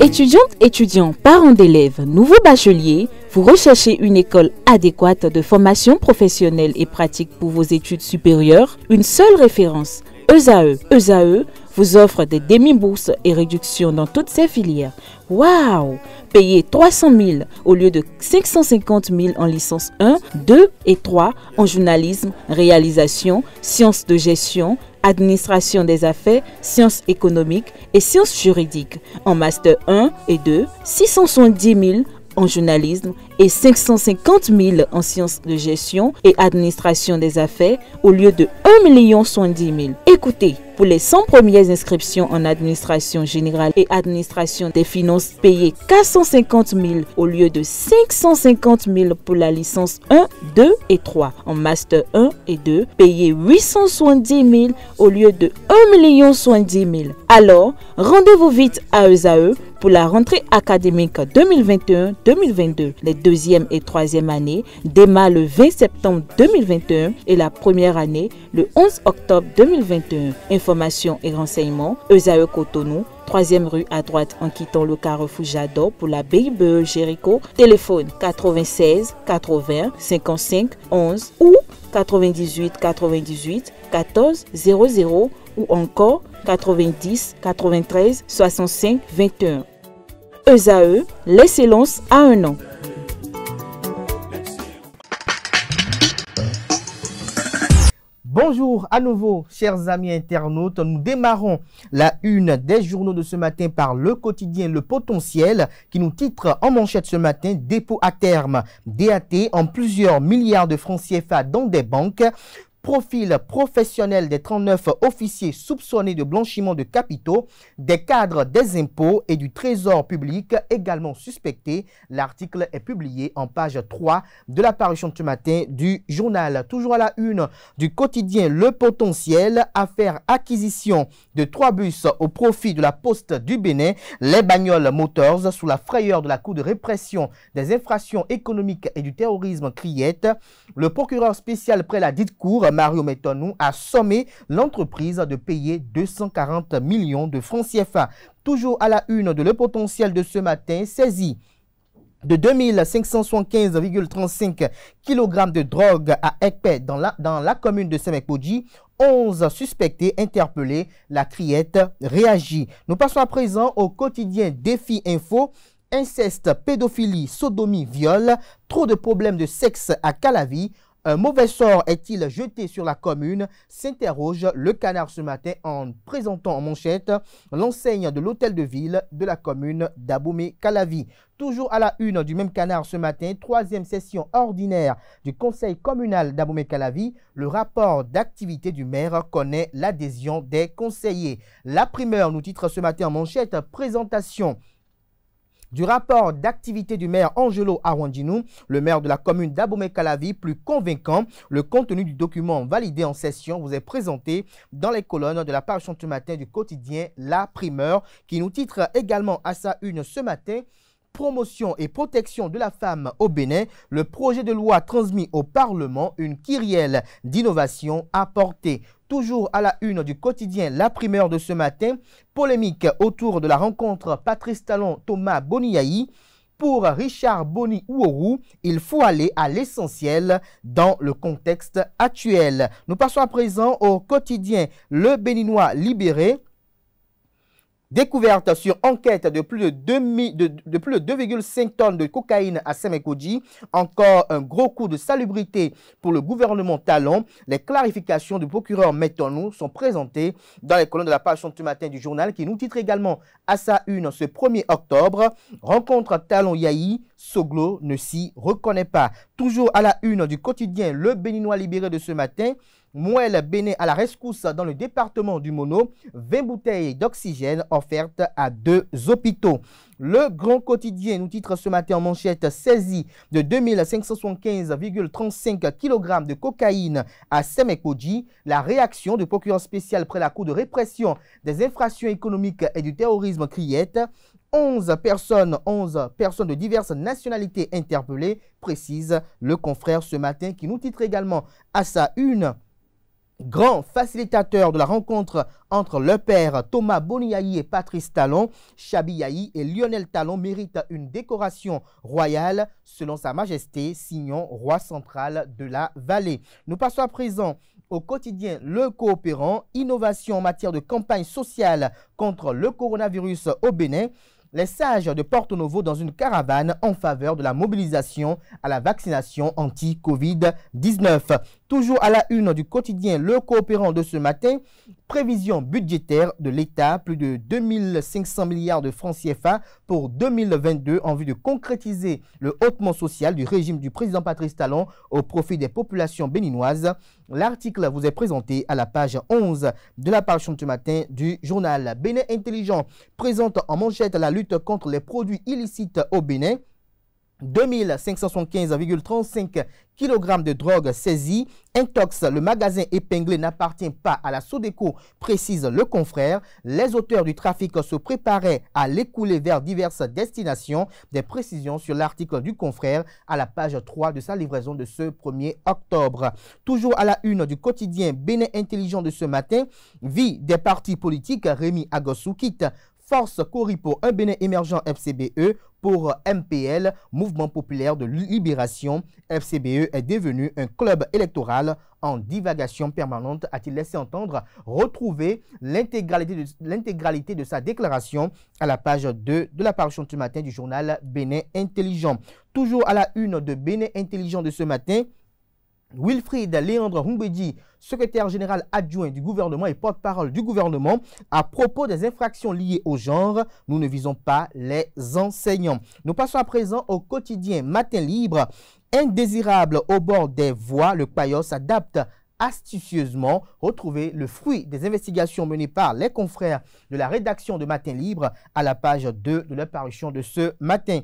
Étudiantes, étudiants, parents d'élèves, nouveaux bacheliers, vous recherchez une école adéquate de formation professionnelle et pratique pour vos études supérieures Une seule référence, ESAE. ESAE vous offre des demi-bourses et réductions dans toutes ses filières. Waouh Payez 300 000 au lieu de 550 000 en licence 1, 2 et 3 en journalisme, réalisation, sciences de gestion, administration des affaires, sciences économiques et sciences juridiques, en master 1 et 2, 670 000 en journalisme et 550 000 en sciences de gestion et administration des affaires au lieu de 1 70 000. Écoutez, pour les 100 premières inscriptions en administration générale et administration des finances, payez 450 000 au lieu de 550 000 pour la licence 1, 2 et 3. En master 1 et 2, payez 870 000 au lieu de 1 070 000. Alors, rendez-vous vite à eux à eux pour la rentrée académique 2021-2022. Les deuxième et troisième années démarrent le 20 septembre 2021 et la première année le 11 octobre 2021. Informations et renseignements, Eusae Cotonou, troisième rue à droite en quittant le carrefour Jadot pour la BIBE Jéricho. Téléphone 96 80 55 11 ou 98 98 14 00 ou encore 90 93 65 21. ESAE, l'excellence à un an. Bonjour à nouveau, chers amis internautes. Nous démarrons la une des journaux de ce matin par le quotidien Le Potentiel qui nous titre en manchette ce matin Dépôt à terme, DAT en plusieurs milliards de francs CFA dans des banques profil professionnel des 39 officiers soupçonnés de blanchiment de capitaux, des cadres des impôts et du trésor public également suspectés. L'article est publié en page 3 de la parution de ce matin du journal. Toujours à la une du quotidien Le Potentiel, affaire acquisition de trois bus au profit de la Poste du Bénin, les bagnoles Motors, sous la frayeur de la Cour de répression des infractions économiques et du terrorisme criette. Le procureur spécial près la dite cour Mario Mettonou a sommé l'entreprise de payer 240 millions de francs CFA. Toujours à la une de le potentiel de ce matin, saisi de 2575,35 kg de drogue à Ekpe dans la, commune de Semekpoji. 11 suspectés interpellés. La criette réagit. Nous passons à présent au quotidien Défi Info. Inceste, pédophilie, sodomie, viol, trop de problèmes de sexe à Calavi. Un mauvais sort est-il jeté sur la commune s'interroge le canard ce matin en présentant en manchette l'enseigne de l'hôtel de ville de la commune d'Aboumé calavi Toujours à la une du même canard ce matin, troisième session ordinaire du conseil communal daboumé calavi le rapport d'activité du maire connaît l'adhésion des conseillers. La primeur nous titre ce matin en manchette présentation du rapport d'activité du maire Angelo Arwandinou, le maire de la commune d'Abomey-Calavi, plus convaincant, le contenu du document validé en session vous est présenté dans les colonnes de la page ce matin du quotidien La Primeur, qui nous titre également à sa une ce matin promotion et protection de la femme au Bénin, le projet de loi transmis au Parlement une kyrielle d'innovation apportée. Toujours à la une du quotidien La Primeur de ce matin, polémique autour de la rencontre Patrice Talon-Thomas Boniaï. Pour Richard Boni ouorou il faut aller à l'essentiel dans le contexte actuel. Nous passons à présent au quotidien Le Béninois libéré. Découverte sur enquête de plus de 2,5 de, tonnes de cocaïne à Semekoji. Encore un gros coup de salubrité pour le gouvernement Talon. Les clarifications du procureur Mettons-nous sont présentées dans les colonnes de la page du matin du journal qui nous titre également à sa une ce 1er octobre. Rencontre Talon Yahi, Soglo ne s'y reconnaît pas. Toujours à la une du quotidien Le Béninois libéré de ce matin, Mouel Béné à la rescousse dans le département du Mono. 20 bouteilles d'oxygène offertes à deux hôpitaux. Le Grand Quotidien nous titre ce matin en manchette saisie de 2575,35 kg de cocaïne à Semekoji. La réaction de procureur spécial près la Cour de répression des infractions économiques et du terrorisme criette. 11 personnes, 11 personnes de diverses nationalités interpellées, précise le confrère ce matin qui nous titre également à sa une grand facilitateur de la rencontre entre le père Thomas Boniaï et Patrice Talon, Yaï et Lionel Talon méritent une décoration royale selon Sa Majesté, signant roi central de la vallée. Nous passons à présent au quotidien Le Coopérant, innovation en matière de campagne sociale contre le coronavirus au Bénin les sages de Porto Novo dans une caravane en faveur de la mobilisation à la vaccination anti-Covid-19. Toujours à la une du quotidien Le Coopérant de ce matin, prévision budgétaire de l'État, plus de 2500 milliards de francs CFA pour 2022 en vue de concrétiser le hautement social du régime du président Patrice Talon au profit des populations béninoises. L'article vous est présenté à la page 11 de la page de ce matin du journal Bénin Intelligent présente en manchette la lutte contre les produits illicites au Bénin. 2575,35 kg de drogue saisie. Intox, le magasin épinglé n'appartient pas à la Sodeco, précise le confrère. Les auteurs du trafic se préparaient à l'écouler vers diverses destinations. Des précisions sur l'article du confrère à la page 3 de sa livraison de ce 1er octobre. Toujours à la une du quotidien Bénin Intelligent de ce matin, vie des partis politiques, Rémi Agosou quitte Force Coripo, un Bénin émergent FCBE pour euh, MPL, Mouvement Populaire de Libération. FCBE est devenu un club électoral en divagation permanente, a-t-il laissé entendre. retrouver l'intégralité de, de, sa déclaration à la page 2 de la parution du matin du journal Bénin Intelligent. Toujours à la une de Bénin Intelligent de ce matin, Wilfried Léandre Humbedi, secrétaire général adjoint du gouvernement et porte-parole du gouvernement, à propos des infractions liées au genre, nous ne visons pas les enseignants. Nous passons à présent au quotidien Matin Libre. Indésirable au bord des voies, le paillot s'adapte astucieusement Retrouvez le fruit des investigations menées par les confrères de la rédaction de Matin Libre à la page 2 de la parution de ce matin.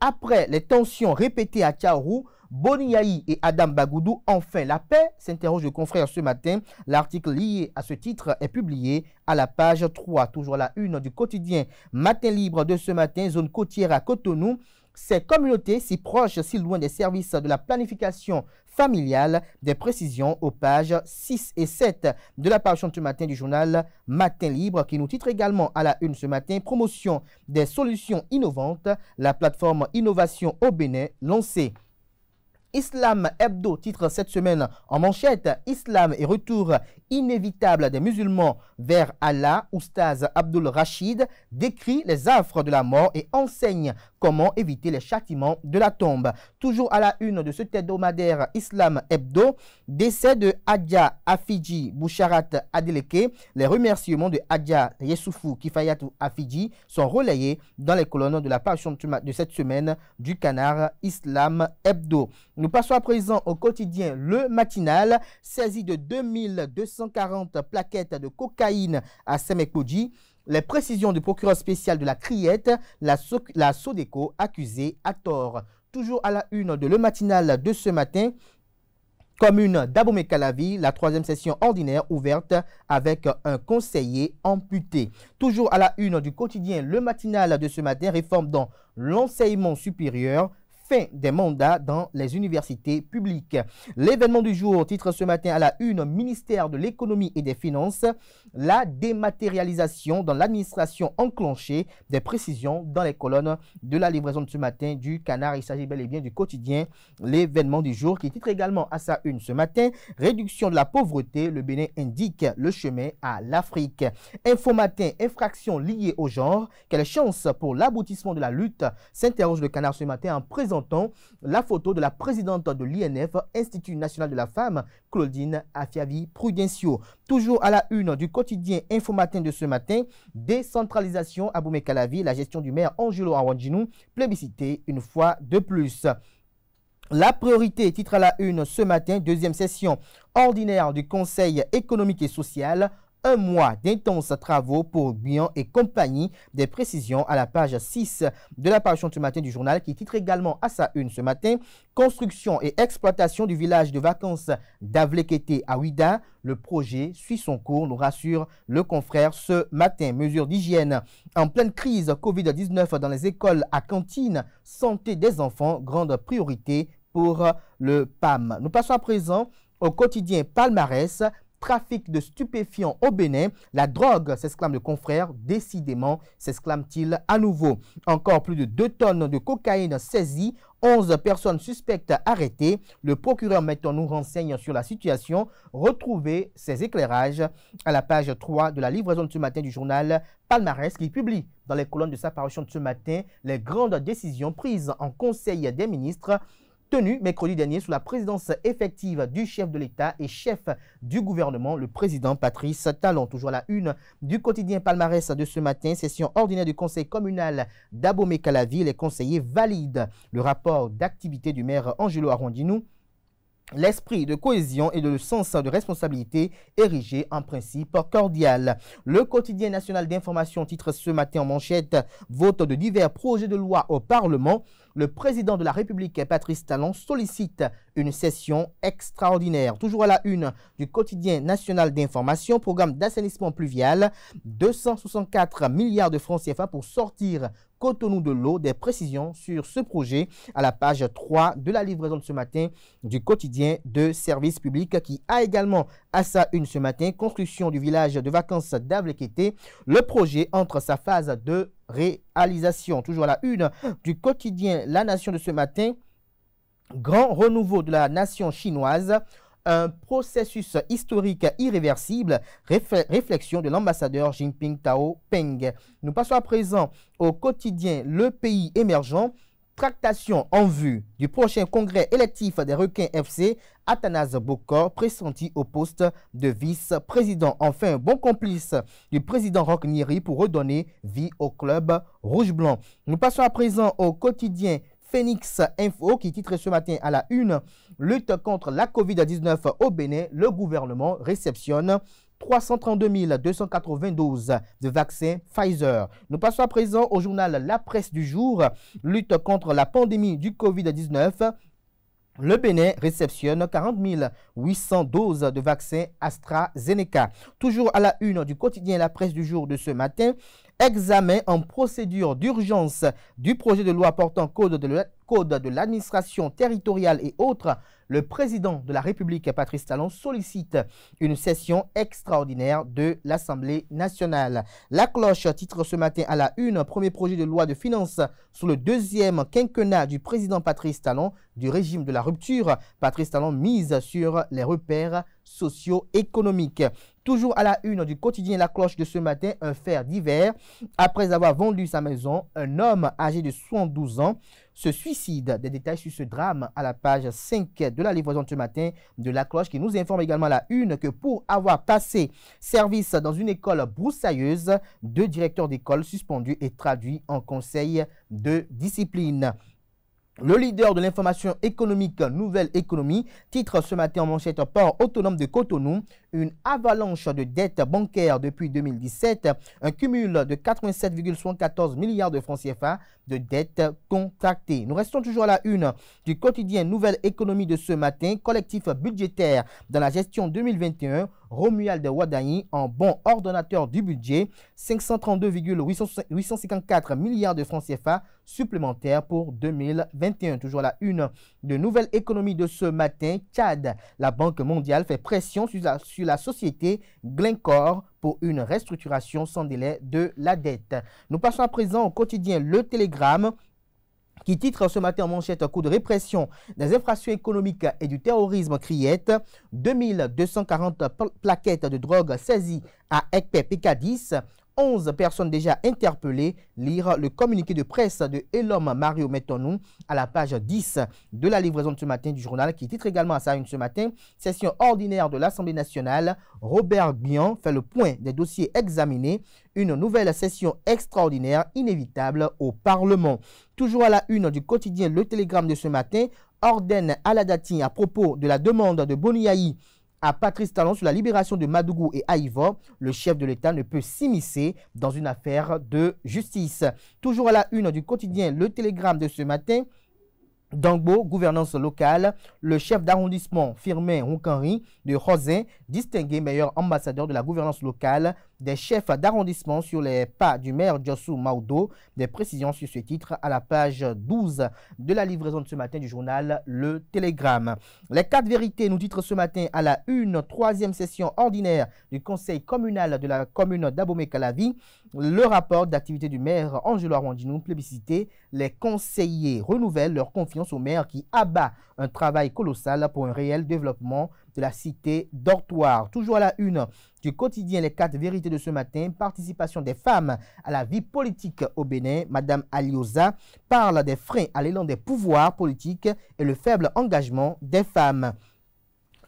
Après les tensions répétées à Kaoru, Boniaï et Adam Bagoudou, enfin la paix, s'interroge le confrère ce matin. L'article lié à ce titre est publié à la page 3, toujours la une du quotidien Matin Libre de ce matin, zone côtière à Cotonou. Ces communautés, si proches, si loin des services de la planification familiale, des précisions aux pages 6 et 7 de la page du matin du journal Matin Libre, qui nous titre également à la une ce matin, promotion des solutions innovantes, la plateforme Innovation au Bénin lancée. Islam Hebdo titre cette semaine en manchette Islam et retour inévitable des musulmans vers Allah, Oustaz Abdul Rachid décrit les affres de la mort et enseigne comment éviter les châtiments de la tombe. Toujours à la une de ce hebdomadaire Islam Hebdo, décès de Hadja Afidji Boucharat Adeleke, les remerciements de Hadja Yesoufou Kifayatou Afidji sont relayés dans les colonnes de la page de cette semaine du canard Islam Hebdo. Nous passons à présent au quotidien Le Matinal, saisi de 2240 plaquettes de cocaïne à Semekoudji. Les précisions du procureur spécial de la Criette, la, Sodeco accusée à tort. Toujours à la une de Le Matinal de ce matin, commune d'Abomey-Calavi, la troisième session ordinaire ouverte avec un conseiller amputé. Toujours à la une du quotidien Le Matinal de ce matin, réforme dans l'enseignement supérieur, fin des mandats dans les universités publiques. L'événement du jour titre ce matin à la une ministère de l'économie et des finances, la dématérialisation dans l'administration enclenchée, des précisions dans les colonnes de la livraison de ce matin du Canard. Il s'agit bel et bien du quotidien, l'événement du jour qui titre également à sa une ce matin, réduction de la pauvreté, le Bénin indique le chemin à l'Afrique. Info matin, infraction liée au genre, quelle chance pour l'aboutissement de la lutte, s'interroge le Canard ce matin en présentant la photo de la présidente de l'INF, Institut national de la femme, Claudine Afiavi Prudencio. Toujours à la une du quotidien Info Matin de ce matin, décentralisation à Boumekalavi, la gestion du maire Angelo Awanjinou, plébiscité une fois de plus. La priorité, titre à la une ce matin, deuxième session ordinaire du Conseil économique et social, un mois d'intenses travaux pour Guyon et compagnie. Des précisions à la page 6 de la ce matin du journal qui titre également à sa une ce matin « Construction et exploitation du village de vacances d'Avlekete à Ouida. Le projet suit son cours, nous rassure le confrère ce matin. Mesures d'hygiène en pleine crise Covid-19 dans les écoles à cantine. Santé des enfants, grande priorité pour le PAM. Nous passons à présent au quotidien palmarès trafic de stupéfiants au Bénin. La drogue, s'exclame le confrère, décidément, s'exclame-t-il à nouveau. Encore plus de 2 tonnes de cocaïne saisies 11 personnes suspectes arrêtées. Le procureur mettons nous renseigne sur la situation. Retrouvez ces éclairages à la page 3 de la livraison de ce matin du journal Palmarès qui publie dans les colonnes de sa parution de ce matin les grandes décisions prises en Conseil des ministres Tenu mercredi dernier sous la présidence effective du chef de l'État et chef du gouvernement, le président Patrice Talon. Toujours à la une du quotidien palmarès de ce matin, session ordinaire du conseil communal d'Abomey-Calavi. Les conseillers valident le rapport d'activité du maire Angelo Arondinou l'esprit de cohésion et le sens de responsabilité érigé en principe cordial. Le quotidien national d'information titre ce matin en manchette vote de divers projets de loi au Parlement. Le président de la République, Patrice Talon, sollicite une session extraordinaire. Toujours à la une du quotidien national d'information, programme d'assainissement pluvial, 264 milliards de francs CFA pour sortir Côtons-nous de l'eau. Des précisions sur ce projet à la page 3 de la livraison de ce matin du quotidien de service public qui a également à sa une ce matin construction du village de vacances d'Avlequeté. Le projet entre sa phase de réalisation. Toujours à la une du quotidien La Nation de ce matin. Grand renouveau de la nation chinoise un processus historique irréversible, réflexion de l'ambassadeur Jinping Tao Peng. Nous passons à présent au quotidien Le pays émergent tractation en vue du prochain congrès électif des requins FC, Athanase Bokor, pressenti au poste de vice-président. Enfin, bon complice du président Roch Niri pour redonner vie au club rouge-blanc. Nous passons à présent au quotidien Phoenix Info qui titre ce matin à la une Lutte contre la COVID-19 au Bénin, le gouvernement réceptionne 332 292 de vaccins Pfizer. Nous passons à présent au journal La Presse du jour, lutte contre la pandémie du COVID-19. Le Bénin réceptionne 40 800 doses de vaccins AstraZeneca. Toujours à la une du quotidien La Presse du jour de ce matin, examen en procédure d'urgence du projet de loi portant code de l'administration territoriale et autres, le président de la République, Patrice Talon, sollicite une session extraordinaire de l'Assemblée nationale. La cloche titre ce matin à la une, premier projet de loi de finances sur le deuxième quinquennat du président Patrice Talon du régime de la rupture. Patrice Talon mise sur les repères socio-économiques. Toujours à la une du quotidien La Cloche de ce matin, un fer d'hiver. Après avoir vendu sa maison, un homme âgé de 72 ans se suicide. Des détails sur ce drame à la page 5 de la livraison de ce matin de La Cloche qui nous informe également à la une que pour avoir passé service dans une école broussailleuse, deux directeurs d'école suspendus et traduits en conseil de discipline. Le leader de l'information économique Nouvelle Économie titre ce matin en manchette Port autonome de Cotonou, une avalanche de dettes bancaires depuis 2017, un cumul de 87,74 milliards de francs CFA de dettes contractées. Nous restons toujours à la une du quotidien Nouvelle Économie de ce matin, collectif budgétaire dans la gestion 2021 Romuald Wadani, en bon ordonnateur du budget, 532,854 milliards de francs CFA supplémentaires pour 2021. Toujours la une de Nouvelles économies de ce matin, Tchad. La Banque mondiale fait pression sur sur la société Glencore pour une restructuration sans délai de la dette. Nous passons à présent au quotidien Le Télégramme. Il titre ce matin en manchette coup de répression des infractions économiques et du terrorisme criette. 2240 plaquettes de drogue saisies à Ekpe pk 11 personnes déjà interpellées. Lire le communiqué de presse de Elom Mario Mettonou à la page 10 de la livraison de ce matin du journal qui titre également à sa une ce matin. Session ordinaire de l'Assemblée nationale. Robert Bian fait le point des dossiers examinés. Une nouvelle session extraordinaire inévitable au Parlement. Toujours à la une du quotidien Le Télégramme de ce matin, ordonne à la datine à propos de la demande de Boniaï à Patrice Talon sur la libération de Madougou et Aïvo, le chef de l'État ne peut s'immiscer dans une affaire de justice. Toujours à la une du quotidien Le Télégramme de ce matin, Dangbo, gouvernance locale, le chef d'arrondissement Firmin Roncanry de Rosin, distingué meilleur ambassadeur de la gouvernance locale, des chefs d'arrondissement sur les pas du maire Josu Maudo. Des précisions sur ce titre à la page 12 de la livraison de ce matin du journal Le Télégramme. Les quatre vérités nous titrent ce matin à la une troisième session ordinaire du conseil communal de la commune d'Abomey-Calavi. Le rapport d'activité du maire Angelo Rondinou plébiscité. Les conseillers renouvellent leur confiance au maire qui abat un travail colossal pour un réel développement de la cité dortoir. Toujours à la une du quotidien Les quatre vérités de ce matin, participation des femmes à la vie politique au Bénin. Madame Aliosa parle des freins à l'élan des pouvoirs politiques et le faible engagement des femmes.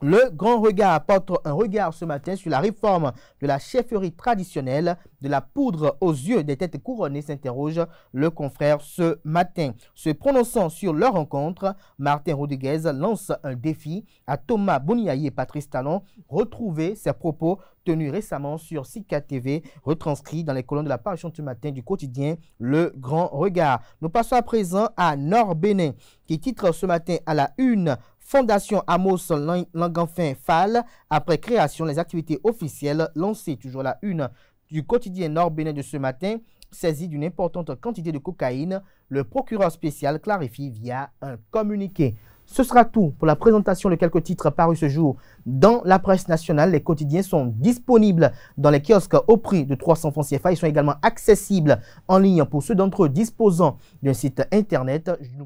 Le grand regard porte un regard ce matin sur la réforme de la chefferie traditionnelle. De la poudre aux yeux des têtes couronnées s'interroge le confrère ce matin. Se prononçant sur leur rencontre, Martin Rodriguez lance un défi à Thomas Bouniaï et Patrice Talon. Retrouvez ses propos tenus récemment sur Sika TV, retranscrits dans les colonnes de la parution ce matin du quotidien Le Grand Regard. Nous passons à présent à Nord Bénin, qui titre ce matin à la une Fondation Amos Langanfin Fall, après création, les activités officielles lancées, toujours la une du quotidien Nord-Bénin de ce matin, saisie d'une importante quantité de cocaïne, le procureur spécial clarifie via un communiqué. Ce sera tout pour la présentation de quelques titres parus ce jour dans la presse nationale. Les quotidiens sont disponibles dans les kiosques au prix de 300 francs CFA. Ils sont également accessibles en ligne pour ceux d'entre eux disposant d'un site internet. Je